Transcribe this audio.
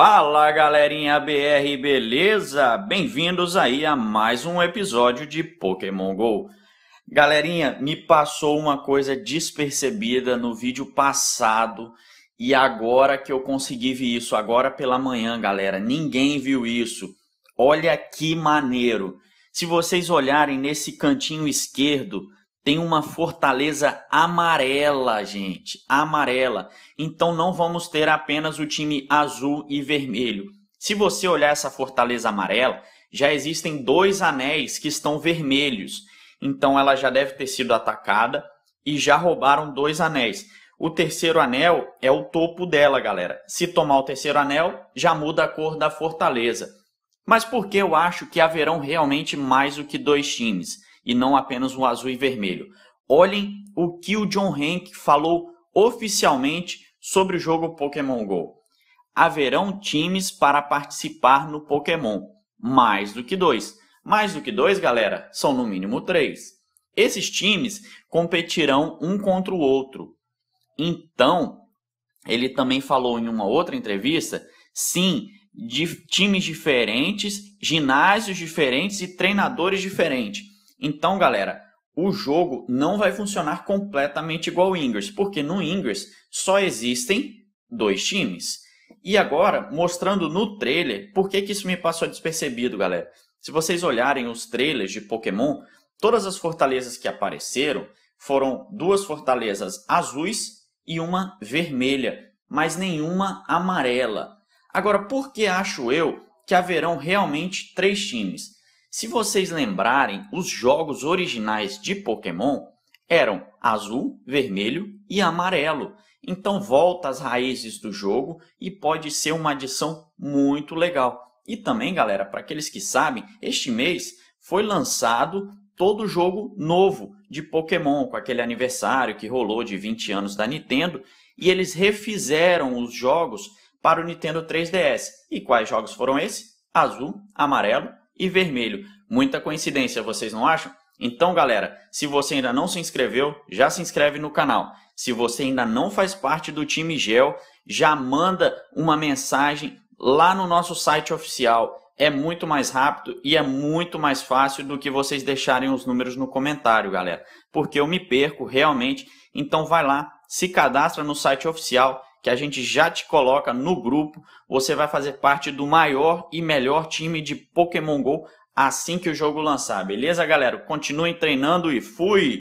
Fala galerinha BR, beleza? Bem-vindos aí a mais um episódio de Pokémon GO. Galerinha, me passou uma coisa despercebida no vídeo passado e agora que eu consegui ver isso, agora pela manhã, galera, ninguém viu isso. Olha que maneiro! Se vocês olharem nesse cantinho esquerdo, tem uma fortaleza amarela, gente, amarela. Então não vamos ter apenas o time azul e vermelho. Se você olhar essa fortaleza amarela, já existem dois anéis que estão vermelhos. Então ela já deve ter sido atacada e já roubaram dois anéis. O terceiro anel é o topo dela, galera. Se tomar o terceiro anel, já muda a cor da fortaleza. Mas por que eu acho que haverão realmente mais do que dois times? e não apenas o azul e vermelho. Olhem o que o John Hank falou oficialmente sobre o jogo Pokémon Go. Haverão times para participar no Pokémon, mais do que dois. Mais do que dois, galera, são no mínimo três. Esses times competirão um contra o outro. Então, ele também falou em uma outra entrevista, sim, de times diferentes, ginásios diferentes e treinadores diferentes. Então, galera, o jogo não vai funcionar completamente igual ao Ingress, porque no Ingress só existem dois times. E agora, mostrando no trailer, por que, que isso me passou despercebido, galera? Se vocês olharem os trailers de Pokémon, todas as fortalezas que apareceram foram duas fortalezas azuis e uma vermelha, mas nenhuma amarela. Agora, por que acho eu que haverão realmente três times? Se vocês lembrarem, os jogos originais de Pokémon eram azul, vermelho e amarelo. Então volta às raízes do jogo e pode ser uma adição muito legal. E também, galera, para aqueles que sabem, este mês foi lançado todo o jogo novo de Pokémon, com aquele aniversário que rolou de 20 anos da Nintendo, e eles refizeram os jogos para o Nintendo 3DS. E quais jogos foram esses? Azul, amarelo e vermelho. Muita coincidência, vocês não acham? Então, galera, se você ainda não se inscreveu, já se inscreve no canal. Se você ainda não faz parte do time GEL, já manda uma mensagem lá no nosso site oficial. É muito mais rápido e é muito mais fácil do que vocês deixarem os números no comentário, galera. Porque eu me perco realmente. Então vai lá, se cadastra no site oficial que a gente já te coloca no grupo. Você vai fazer parte do maior e melhor time de Pokémon Go assim que o jogo lançar, beleza, galera? Continuem treinando e fui!